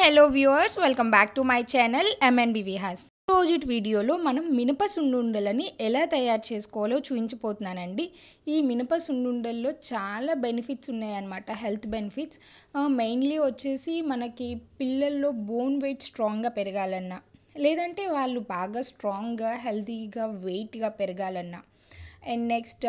hi hello viewers welcome back to my channel MNB Vihas రోజు వీడియోలో మనం మినప సున్నుండలని ఎలా తయారు చేసుకోవాలో చూపించిపోతున్నానండి ఈ మినప సున్నుండల్లో చాలా బెనిఫిట్స్ ఉన్నాయన్నమాట హెల్త్ బెనిఫిట్స్ మెయిన్లీ వచ్చేసి మనకి పిల్లల్లో బోన్ వెయిట్ స్ట్రాంగ్గా పెరగాలన్నా లేదంటే వాళ్ళు బాగా స్ట్రాంగ్గా హెల్తీగా వెయిట్గా పెరగాలన్నా అండ్ నెక్స్ట్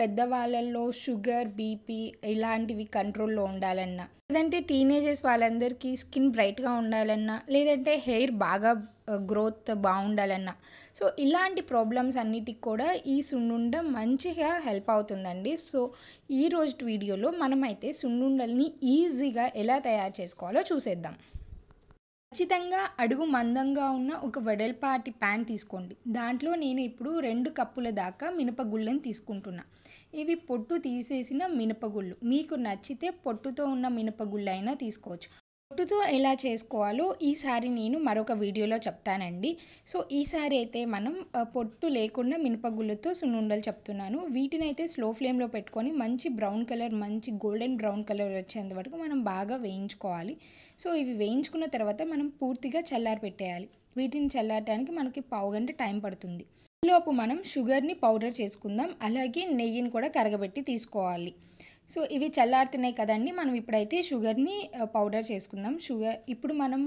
పెద్దవాళ్ళల్లో షుగర్ బీపీ ఇలాంటివి కంట్రోల్లో ఉండాలన్నా లేదంటే టీనేజర్స్ వాళ్ళందరికీ స్కిన్ బ్రైట్గా ఉండాలన్నా లేదంటే హెయిర్ బాగా గ్రోత్ బాగుండాలన్నా సో ఇలాంటి ప్రాబ్లమ్స్ అన్నిటికి కూడా ఈ సున్నుండ మంచిగా హెల్ప్ అవుతుందండి సో ఈరోజు వీడియోలో మనమైతే సున్నుండల్ని ఈజీగా ఎలా తయారు చేసుకోవాలో చూసేద్దాం ఖచ్చితంగా అడుగు మందంగా ఉన్న ఒక వెడల్పాటి ప్యాన్ తీసుకోండి దాంట్లో నేను ఇప్పుడు రెండు కప్పుల దాకా మినపగుళ్ళని తీసుకుంటున్నా ఇవి పొట్టు తీసేసిన మినపగుళ్ళు మీకు నచ్చితే పొట్టుతో ఉన్న మినపగుళ్ళైనా తీసుకోవచ్చు పొట్టుతో ఎలా చేసుకోవాలో ఈసారి నేను మరొక వీడియోలో చెప్తానండి సో ఈసారి అయితే మనం పొట్టు లేకుండా మినపగుళ్ళతో సున్నుండలు చెప్తున్నాను వీటిని అయితే స్లో ఫ్లేమ్లో పెట్టుకొని మంచి బ్రౌన్ కలర్ మంచి గోల్డెన్ బ్రౌన్ కలర్ వచ్చేంత వరకు మనం బాగా వేయించుకోవాలి సో ఇవి వేయించుకున్న తర్వాత మనం పూర్తిగా చల్లారి పెట్టేయాలి వీటిని చల్లారటానికి మనకి పావు గంట టైం పడుతుంది లోపు మనం షుగర్ని పౌడర్ చేసుకుందాం అలాగే నెయ్యిని కూడా కరగబెట్టి తీసుకోవాలి సో ఇవి చల్లారుతున్నాయి కదండి మనం ఇప్పుడైతే షుగర్ని పౌడర్ చేసుకుందాం షుగర్ ఇప్పుడు మనం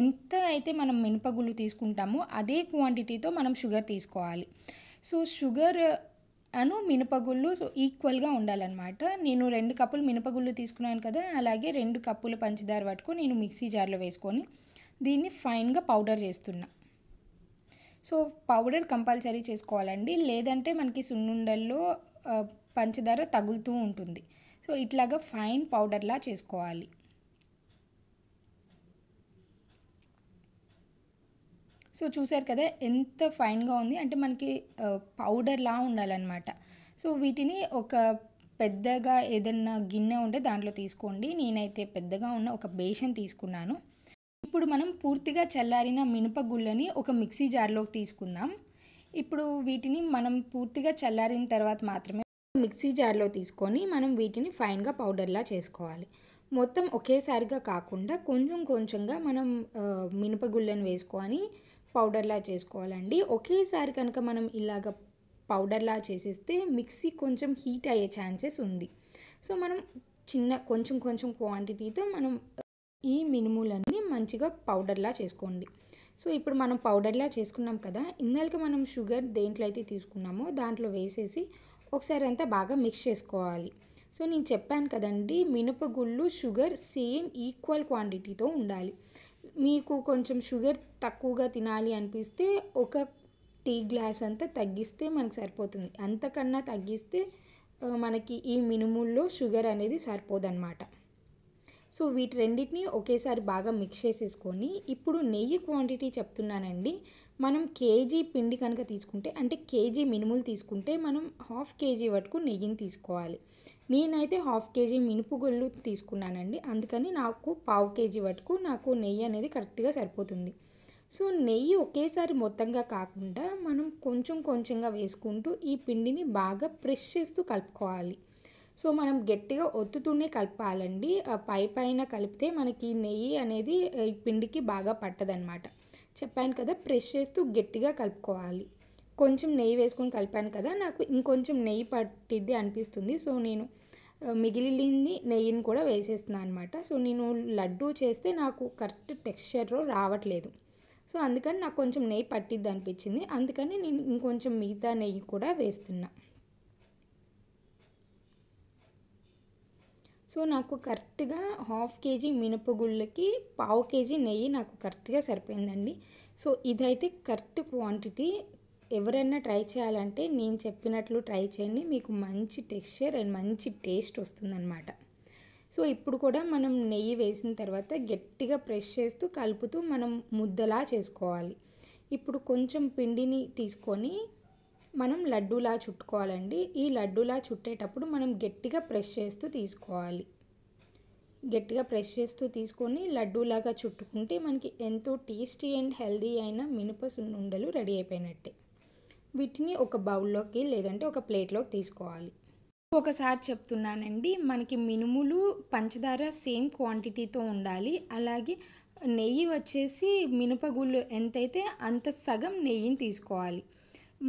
ఎంత అయితే మనం మినపగుళ్ళు తీసుకుంటామో అదే క్వాంటిటీతో మనం షుగర్ తీసుకోవాలి సో షుగర్ అను మినపగుళ్ళు సో ఈక్వల్గా ఉండాలన్నమాట నేను రెండు కప్పులు మినపగుళ్ళు తీసుకున్నాను కదా అలాగే రెండు కప్పులు పంచదార పట్టుకొని నేను మిక్సీ జార్లో వేసుకొని దీన్ని ఫైన్గా పౌడర్ చేస్తున్నా సో పౌడర్ కంపల్సరీ చేసుకోవాలండి లేదంటే మనకి సున్నుండల్లో పంచదార తగులుతూ ఉంటుంది సో ఇట్లాగా ఫైన్ పౌడర్లా చేసుకోవాలి సో చూసారు కదా ఎంత ఫైన్గా ఉంది అంటే మనకి పౌడర్లా ఉండాలన్నమాట సో వీటిని ఒక పెద్దగా ఏదన్నా గిన్నె ఉంటే దాంట్లో తీసుకోండి నేనైతే పెద్దగా ఉన్న ఒక బేషన్ తీసుకున్నాను ఇప్పుడు మనం పూర్తిగా చల్లారిన మినపగుళ్ళని ఒక మిక్సీ జార్లోకి తీసుకుందాం ఇప్పుడు వీటిని మనం పూర్తిగా చల్లారిన తర్వాత మాత్రమే మిక్సీ జార్లో తీసుకొని మనం వీటిని ఫైన్గా పౌడర్లా చేసుకోవాలి మొత్తం ఒకేసారిగా కాకుండా కొంచెం కొంచెంగా మనం మినపగుళ్ళను వేసుకొని పౌడర్లా చేసుకోవాలండి ఒకేసారి కనుక మనం ఇలాగ పౌడర్లా చేసేస్తే మిక్సీ కొంచెం హీట్ అయ్యే ఛాన్సెస్ ఉంది సో మనం చిన్న కొంచెం కొంచెం క్వాంటిటీతో మనం ఈ మినుములన్నీ మంచిగా పౌడర్లా చేసుకోండి సో ఇప్పుడు మనం పౌడర్లా చేసుకున్నాం కదా ఇందాక మనం షుగర్ దేంట్లో అయితే తీసుకున్నామో దాంట్లో వేసేసి ఒకసారి అంతా బాగా మిక్స్ చేసుకోవాలి సో నేను చెప్పాను కదండి మినపగుళ్ళు షుగర్ సేమ్ ఈక్వల్ క్వాంటిటీతో ఉండాలి మీకు కొంచెం షుగర్ తక్కువగా తినాలి అనిపిస్తే ఒక టీ గ్లాస్ అంతా తగ్గిస్తే మనకు సరిపోతుంది అంతకన్నా తగ్గిస్తే మనకి ఈ మినుముల్లో షుగర్ అనేది సరిపోదన్నమాట సో వీటి రెండింటిని ఒకేసారి బాగా మిక్స్ చేసేసుకొని ఇప్పుడు నెయ్యి క్వాంటిటీ చెప్తున్నానండి మనం కేజీ పిండి కనుక తీసుకుంటే అంటే కేజీ మినుములు తీసుకుంటే మనం హాఫ్ కేజీ వరకు నెయ్యిని తీసుకోవాలి నేనైతే హాఫ్ కేజీ గొల్లు తీసుకున్నానండి అందుకని నాకు పావు కేజీ వరకు నాకు నెయ్యి అనేది కరెక్ట్గా సరిపోతుంది సో నెయ్యి ఒకేసారి మొత్తంగా కాకుండా మనం కొంచెం కొంచెంగా వేసుకుంటూ ఈ పిండిని బాగా ప్రెష్ చేస్తూ కలుపుకోవాలి సో మనం గట్టిగా ఒత్తుతూనే కలపాలండి పై పైన కలిపితే మనకి నెయ్యి అనేది పిండికి బాగా పట్టదనమాట చెప్పాను కదా ప్రెష్ చేస్తూ గట్టిగా కలుపుకోవాలి కొంచెం నెయ్యి వేసుకొని కలిపాను కదా నాకు ఇంకొంచెం నెయ్యి పట్టిద్ది అనిపిస్తుంది సో నేను మిగిలింది నెయ్యిని కూడా వేసేస్తున్నాను అనమాట సో నేను లడ్డు చేస్తే నాకు కరెక్ట్ టెక్స్చర్ రావట్లేదు సో అందుకని నాకు కొంచెం నెయ్యి పట్టిద్ది అనిపించింది అందుకని నేను ఇంకొంచెం మిగతా నెయ్యి కూడా వేస్తున్నాను సో నాకు కరెక్ట్గా హాఫ్ కేజీ మినపగుళ్ళకి పావు కేజీ నెయ్యి నాకు కరెక్ట్గా సరిపోయిందండి సో ఇదైతే కరెక్ట్ క్వాంటిటీ ఎవరైనా ట్రై చేయాలంటే నేను చెప్పినట్లు ట్రై చేయండి మీకు మంచి టెక్స్చర్ అండ్ మంచి టేస్ట్ వస్తుందన్నమాట సో ఇప్పుడు కూడా మనం నెయ్యి వేసిన తర్వాత గట్టిగా ప్రెష్ చేస్తూ కలుపుతూ మనం ముద్దలా చేసుకోవాలి ఇప్పుడు కొంచెం పిండిని తీసుకొని మనం లడ్డూలా చుట్టుకోవాలండి ఈ లడ్డూలా చుట్టేటప్పుడు మనం గట్టిగా ప్రెస్ చేస్తూ తీసుకోవాలి గట్టిగా ప్రెస్ చేస్తూ తీసుకొని లడ్డూలాగా చుట్టుకుంటే మనకి ఎంతో టేస్టీ అండ్ హెల్దీ అయిన మినప సున్నుండలు రెడీ అయిపోయినట్టే వీటిని ఒక బౌల్లోకి లేదంటే ఒక ప్లేట్లోకి తీసుకోవాలి ఒకసారి చెప్తున్నానండి మనకి మినుములు పంచదార సేమ్ క్వాంటిటీతో ఉండాలి అలాగే నెయ్యి వచ్చేసి మినపగుళ్ళు ఎంతైతే అంత సగం నెయ్యిని తీసుకోవాలి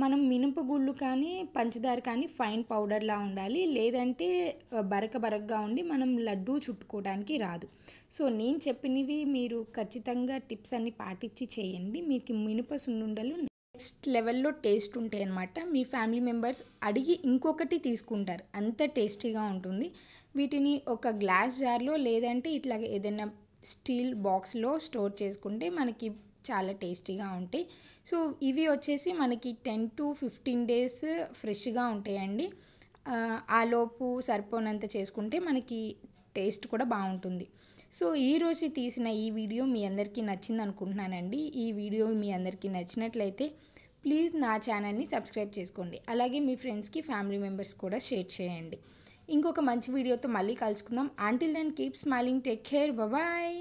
మనం మినప గుళ్ళు కానీ పంచదార కానీ ఫైన్ పౌడర్లా ఉండాలి లేదంటే బరక బరకగా ఉండి మనం లడ్డు చుట్టుకోవడానికి రాదు సో నేను చెప్పినవి మీరు ఖచ్చితంగా టిప్స్ అన్ని పాటించి చేయండి మీకు మినప సున్నుండలు నెక్స్ట్ లెవెల్లో టేస్ట్ ఉంటాయి అన్నమాట మీ ఫ్యామిలీ మెంబర్స్ అడిగి ఇంకొకటి తీసుకుంటారు అంత టేస్టీగా ఉంటుంది వీటిని ఒక గ్లాస్ జార్లో లేదంటే ఇట్లా ఏదైనా స్టీల్ బాక్స్లో స్టోర్ చేసుకుంటే మనకి చాలా టేస్టీగా ఉంటాయి సో ఇవి వచ్చేసి మనకి టెన్ టు ఫిఫ్టీన్ డేస్ ఫ్రెష్గా ఉంటాయండి ఆలోపు సరిపోనంత చేసుకుంటే మనకి టేస్ట్ కూడా బాగుంటుంది సో ఈరోజు తీసిన ఈ వీడియో మీ అందరికీ నచ్చింది అనుకుంటున్నానండి ఈ వీడియో మీ అందరికీ నచ్చినట్లయితే ప్లీజ్ నా ఛానల్ని సబ్స్క్రైబ్ చేసుకోండి అలాగే మీ ఫ్రెండ్స్కి ఫ్యామిలీ మెంబర్స్ కూడా షేర్ చేయండి ఇంకొక మంచి వీడియోతో మళ్ళీ కలుసుకుందాం until then keep smiling take care bye